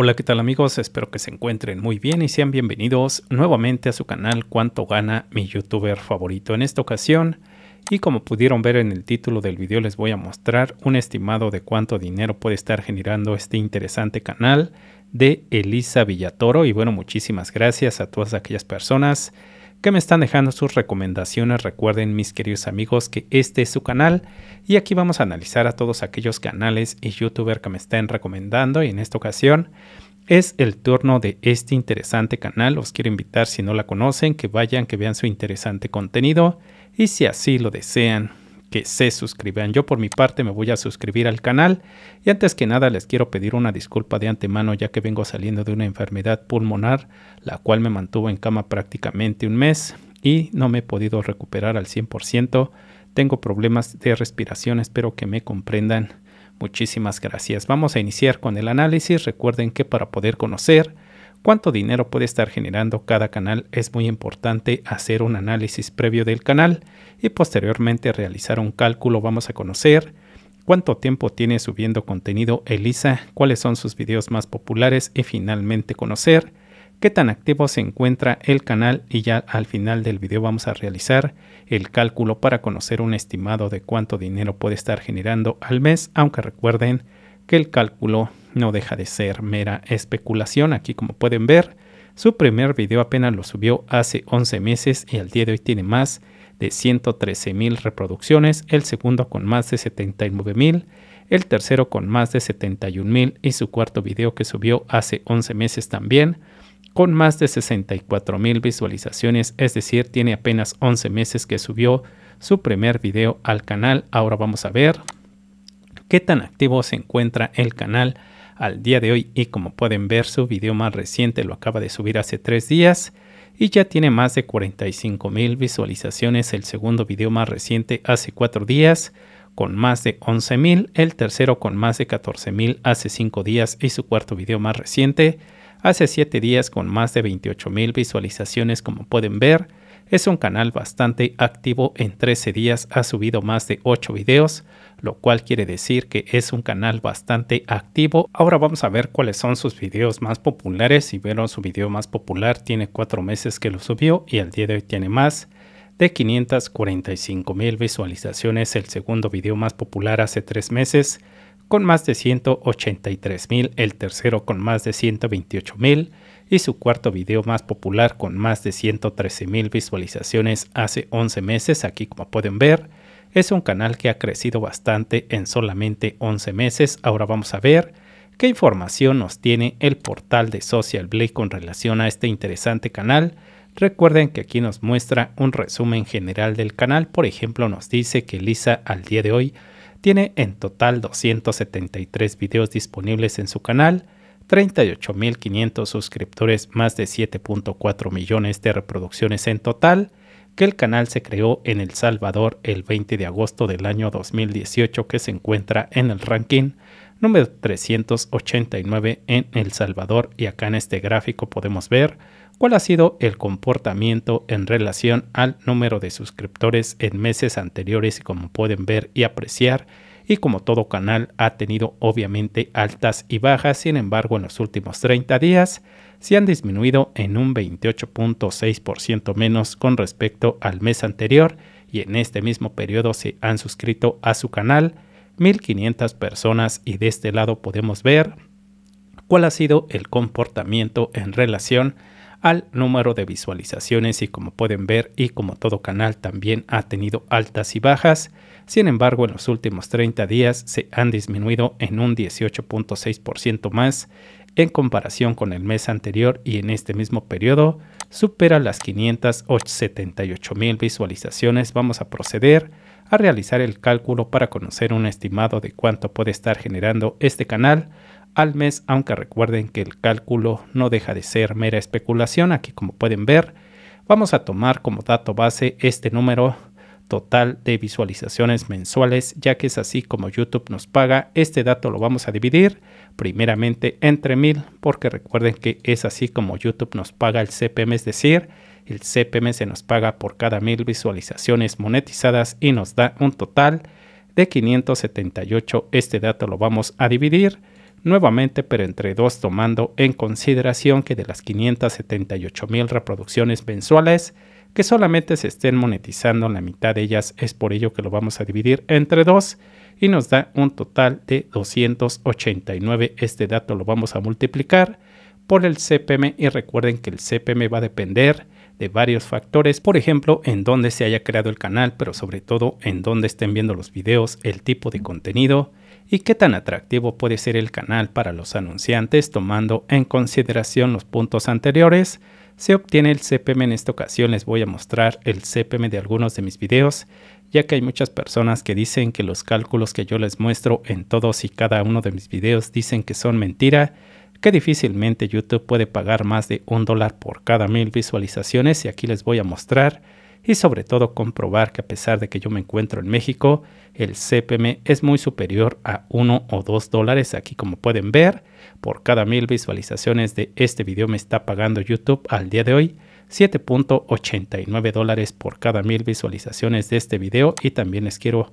Hola, ¿qué tal amigos? Espero que se encuentren muy bien y sean bienvenidos nuevamente a su canal Cuánto gana mi youtuber favorito en esta ocasión. Y como pudieron ver en el título del video les voy a mostrar un estimado de cuánto dinero puede estar generando este interesante canal de Elisa Villatoro. Y bueno, muchísimas gracias a todas aquellas personas que me están dejando sus recomendaciones. Recuerden mis queridos amigos que este es su canal y aquí vamos a analizar a todos aquellos canales y youtuber que me estén recomendando y en esta ocasión es el turno de este interesante canal. Os quiero invitar si no la conocen que vayan, que vean su interesante contenido y si así lo desean que se suscriban. Yo por mi parte me voy a suscribir al canal y antes que nada les quiero pedir una disculpa de antemano ya que vengo saliendo de una enfermedad pulmonar la cual me mantuvo en cama prácticamente un mes y no me he podido recuperar al 100%. Tengo problemas de respiración, espero que me comprendan. Muchísimas gracias. Vamos a iniciar con el análisis. Recuerden que para poder conocer cuánto dinero puede estar generando cada canal, es muy importante hacer un análisis previo del canal y posteriormente realizar un cálculo. Vamos a conocer cuánto tiempo tiene subiendo contenido Elisa, cuáles son sus videos más populares y finalmente conocer qué tan activo se encuentra el canal y ya al final del video vamos a realizar el cálculo para conocer un estimado de cuánto dinero puede estar generando al mes, aunque recuerden que el cálculo no deja de ser mera especulación. Aquí como pueden ver, su primer video apenas lo subió hace 11 meses y al día de hoy tiene más de 113 mil reproducciones, el segundo con más de 79 mil, el tercero con más de 71 mil y su cuarto video que subió hace 11 meses también con más de 64 mil visualizaciones, es decir, tiene apenas 11 meses que subió su primer video al canal. Ahora vamos a ver qué tan activo se encuentra el canal al día de hoy y como pueden ver su video más reciente lo acaba de subir hace tres días y ya tiene más de 45.000 mil visualizaciones el segundo video más reciente hace cuatro días con más de 11.000, mil, el tercero con más de 14.000 mil hace cinco días y su cuarto video más reciente hace siete días con más de 28.000 mil visualizaciones como pueden ver es un canal bastante activo, en 13 días ha subido más de 8 videos, lo cual quiere decir que es un canal bastante activo. Ahora vamos a ver cuáles son sus videos más populares. Si vieron su video más popular, tiene 4 meses que lo subió y al día de hoy tiene más de 545 mil visualizaciones, el segundo video más popular hace 3 meses con más de 183 mil, el tercero con más de 128 mil y su cuarto video más popular con más de 113.000 visualizaciones hace 11 meses, aquí como pueden ver. Es un canal que ha crecido bastante en solamente 11 meses. Ahora vamos a ver qué información nos tiene el portal de Social Blade con relación a este interesante canal. Recuerden que aquí nos muestra un resumen general del canal. Por ejemplo, nos dice que Lisa al día de hoy tiene en total 273 videos disponibles en su canal 38.500 suscriptores, más de 7.4 millones de reproducciones en total, que el canal se creó en El Salvador el 20 de agosto del año 2018 que se encuentra en el ranking número 389 en El Salvador y acá en este gráfico podemos ver cuál ha sido el comportamiento en relación al número de suscriptores en meses anteriores y como pueden ver y apreciar y como todo canal ha tenido obviamente altas y bajas, sin embargo en los últimos 30 días se han disminuido en un 28.6% menos con respecto al mes anterior y en este mismo periodo se han suscrito a su canal 1.500 personas y de este lado podemos ver cuál ha sido el comportamiento en relación a al número de visualizaciones y como pueden ver y como todo canal también ha tenido altas y bajas. Sin embargo, en los últimos 30 días se han disminuido en un 18.6% más en comparación con el mes anterior y en este mismo periodo supera las 578 mil visualizaciones. Vamos a proceder a realizar el cálculo para conocer un estimado de cuánto puede estar generando este canal al mes, aunque recuerden que el cálculo no deja de ser mera especulación. Aquí como pueden ver, vamos a tomar como dato base este número total de visualizaciones mensuales, ya que es así como YouTube nos paga. Este dato lo vamos a dividir primeramente entre mil, porque recuerden que es así como YouTube nos paga el CPM, es decir, el CPM se nos paga por cada mil visualizaciones monetizadas y nos da un total de 578. Este dato lo vamos a dividir nuevamente pero entre dos tomando en consideración que de las 578 mil reproducciones mensuales que solamente se estén monetizando la mitad de ellas es por ello que lo vamos a dividir entre dos y nos da un total de 289 este dato lo vamos a multiplicar por el CPM y recuerden que el CPM va a depender de varios factores, por ejemplo, en dónde se haya creado el canal, pero sobre todo en dónde estén viendo los videos, el tipo de contenido, y qué tan atractivo puede ser el canal para los anunciantes tomando en consideración los puntos anteriores, se obtiene el CPM. En esta ocasión les voy a mostrar el CPM de algunos de mis videos, ya que hay muchas personas que dicen que los cálculos que yo les muestro en todos y cada uno de mis videos dicen que son mentira, que difícilmente YouTube puede pagar más de un dólar por cada mil visualizaciones y aquí les voy a mostrar y sobre todo comprobar que a pesar de que yo me encuentro en México, el CPM es muy superior a 1 o 2 dólares. Aquí como pueden ver, por cada mil visualizaciones de este video me está pagando YouTube al día de hoy 7.89 dólares por cada mil visualizaciones de este video y también les quiero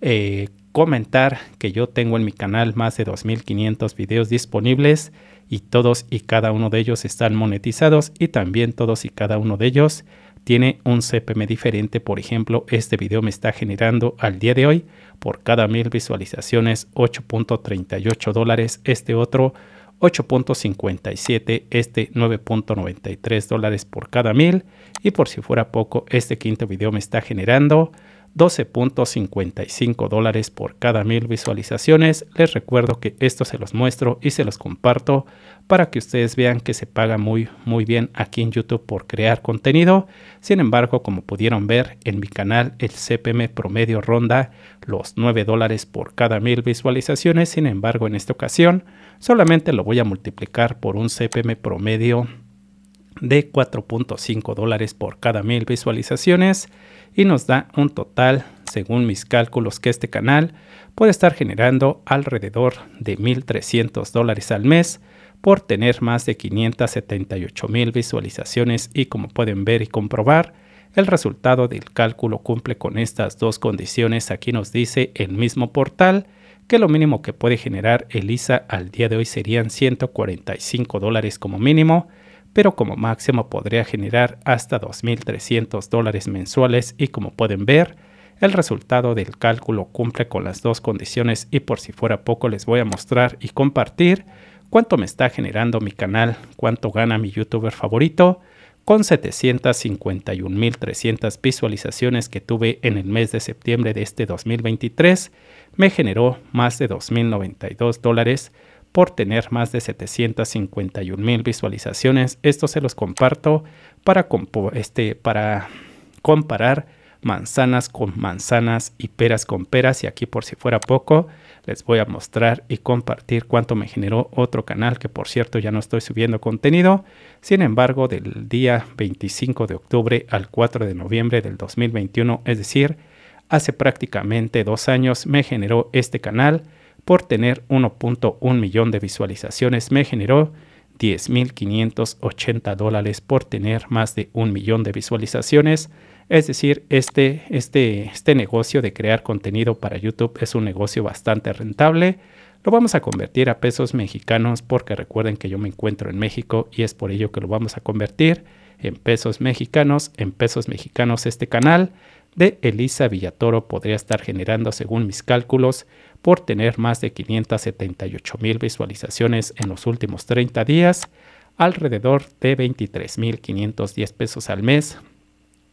eh, comentar que yo tengo en mi canal más de 2.500 videos disponibles y todos y cada uno de ellos están monetizados y también todos y cada uno de ellos tiene un CPM diferente. Por ejemplo, este video me está generando al día de hoy por cada mil visualizaciones 8.38 dólares, este otro 8.57, este 9.93 dólares por cada mil. Y por si fuera poco, este quinto video me está generando 12.55 dólares por cada mil visualizaciones. Les recuerdo que esto se los muestro y se los comparto para que ustedes vean que se paga muy muy bien aquí en YouTube por crear contenido. Sin embargo, como pudieron ver en mi canal, el CPM promedio ronda los 9 dólares por cada mil visualizaciones. Sin embargo, en esta ocasión solamente lo voy a multiplicar por un CPM promedio de 4.5 dólares por cada mil visualizaciones y nos da un total, según mis cálculos, que este canal puede estar generando alrededor de 1.300 dólares al mes por tener más de 578 mil visualizaciones y como pueden ver y comprobar, el resultado del cálculo cumple con estas dos condiciones. Aquí nos dice el mismo portal que lo mínimo que puede generar Elisa al día de hoy serían 145 dólares como mínimo pero como máximo podría generar hasta 2.300 dólares mensuales y como pueden ver, el resultado del cálculo cumple con las dos condiciones y por si fuera poco les voy a mostrar y compartir cuánto me está generando mi canal, cuánto gana mi youtuber favorito, con 751.300 visualizaciones que tuve en el mes de septiembre de este 2023, me generó más de 2.092 dólares por tener más de 751 mil visualizaciones. Esto se los comparto para, este, para comparar manzanas con manzanas y peras con peras. Y aquí por si fuera poco, les voy a mostrar y compartir cuánto me generó otro canal que por cierto ya no estoy subiendo contenido. Sin embargo, del día 25 de octubre al 4 de noviembre del 2021, es decir, hace prácticamente dos años me generó este canal por tener 1.1 millón de visualizaciones me generó 10.580 dólares por tener más de un millón de visualizaciones. Es decir, este, este, este negocio de crear contenido para YouTube es un negocio bastante rentable. Lo vamos a convertir a pesos mexicanos porque recuerden que yo me encuentro en México y es por ello que lo vamos a convertir en pesos mexicanos. En pesos mexicanos este canal de Elisa Villatoro podría estar generando, según mis cálculos, por tener más de 578 mil visualizaciones en los últimos 30 días, alrededor de 23.510 pesos al mes,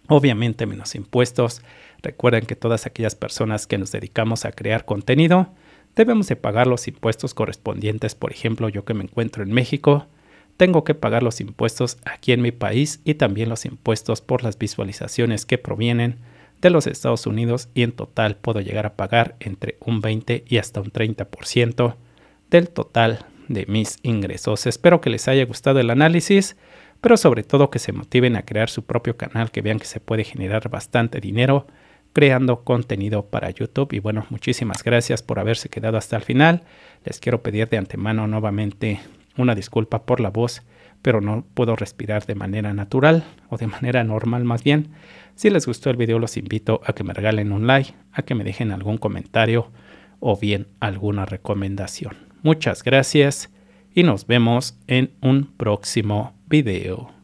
obviamente menos impuestos. Recuerden que todas aquellas personas que nos dedicamos a crear contenido, Debemos de pagar los impuestos correspondientes, por ejemplo, yo que me encuentro en México, tengo que pagar los impuestos aquí en mi país y también los impuestos por las visualizaciones que provienen de los Estados Unidos y en total puedo llegar a pagar entre un 20 y hasta un 30% del total de mis ingresos. Espero que les haya gustado el análisis, pero sobre todo que se motiven a crear su propio canal, que vean que se puede generar bastante dinero creando contenido para YouTube. Y bueno, muchísimas gracias por haberse quedado hasta el final. Les quiero pedir de antemano nuevamente una disculpa por la voz, pero no puedo respirar de manera natural o de manera normal más bien. Si les gustó el video, los invito a que me regalen un like, a que me dejen algún comentario o bien alguna recomendación. Muchas gracias y nos vemos en un próximo video.